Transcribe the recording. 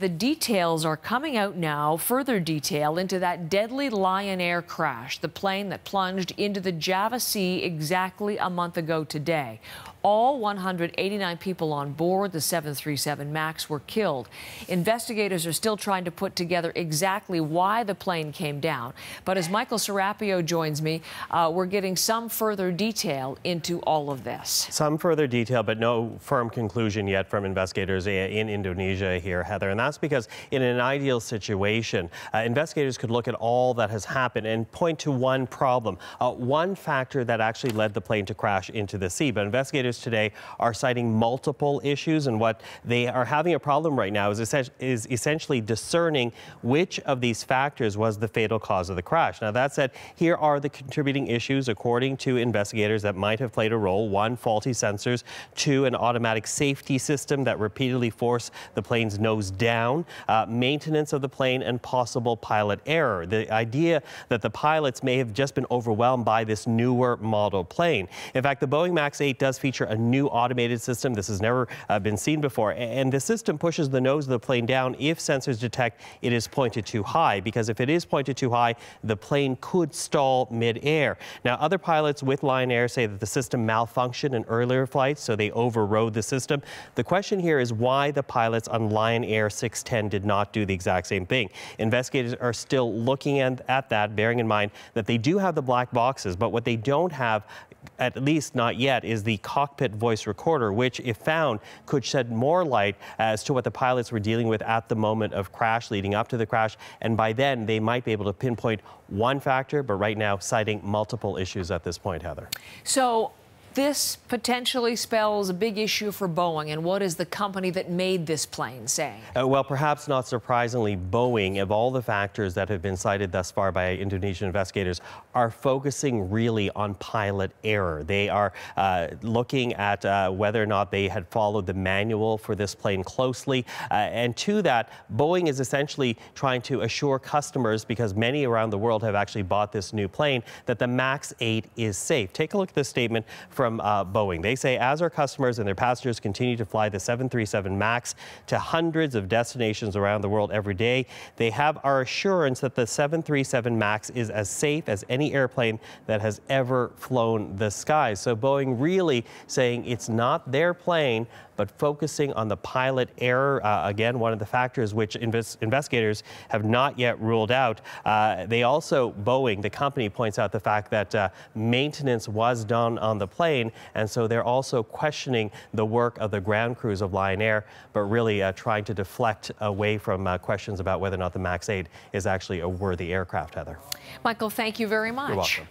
The details are coming out now, further detail into that deadly Lion Air crash, the plane that plunged into the Java Sea exactly a month ago today. All 189 people on board the 737 MAX were killed. Investigators are still trying to put together exactly why the plane came down. But as Michael Serapio joins me, uh, we're getting some further detail into all of this. Some further detail, but no firm conclusion yet from investigators in Indonesia here, Heather. And that's because in an ideal situation, uh, investigators could look at all that has happened and point to one problem, uh, one factor that actually led the plane to crash into the sea. But investigators today are citing multiple issues, and what they are having a problem right now is, es is essentially discerning which of these factors was the fatal cause of the crash. Now, that said, here are the contributing issues, according to investigators, that might have played a role. One, faulty sensors. Two, an automatic safety system that repeatedly forced the plane's nose down down, uh, maintenance of the plane, and possible pilot error. The idea that the pilots may have just been overwhelmed by this newer model plane. In fact, the Boeing MAX 8 does feature a new automated system. This has never uh, been seen before. And the system pushes the nose of the plane down if sensors detect it is pointed too high, because if it is pointed too high, the plane could stall midair. Now, other pilots with Lion Air say that the system malfunctioned in earlier flights, so they overrode the system. The question here is why the pilots on Lion Air 610 did not do the exact same thing. Investigators are still looking at, at that, bearing in mind that they do have the black boxes, but what they don't have at least not yet, is the cockpit voice recorder, which, if found, could shed more light as to what the pilots were dealing with at the moment of crash, leading up to the crash. And by then, they might be able to pinpoint one factor, but right now, citing multiple issues at this point, Heather. So, this potentially spells a big issue for Boeing, and what is the company that made this plane saying? Uh, well, perhaps not surprisingly, Boeing, of all the factors that have been cited thus far by Indonesian investigators, are focusing really on pilot error. They are uh, looking at uh, whether or not they had followed the manual for this plane closely. Uh, and to that, Boeing is essentially trying to assure customers, because many around the world have actually bought this new plane, that the MAX 8 is safe. Take a look at this statement from from uh, Boeing. They say as our customers and their passengers continue to fly the 737 MAX to hundreds of destinations around the world every day, they have our assurance that the 737 MAX is as safe as any airplane that has ever flown the skies. So Boeing really saying it's not their plane, but focusing on the pilot error, uh, again, one of the factors which invest investigators have not yet ruled out. Uh, they also, Boeing, the company, points out the fact that uh, maintenance was done on the plane, and so they're also questioning the work of the ground crews of Lion Air, but really uh, trying to deflect away from uh, questions about whether or not the MAX 8 is actually a worthy aircraft, Heather. Michael, thank you very much. You're welcome.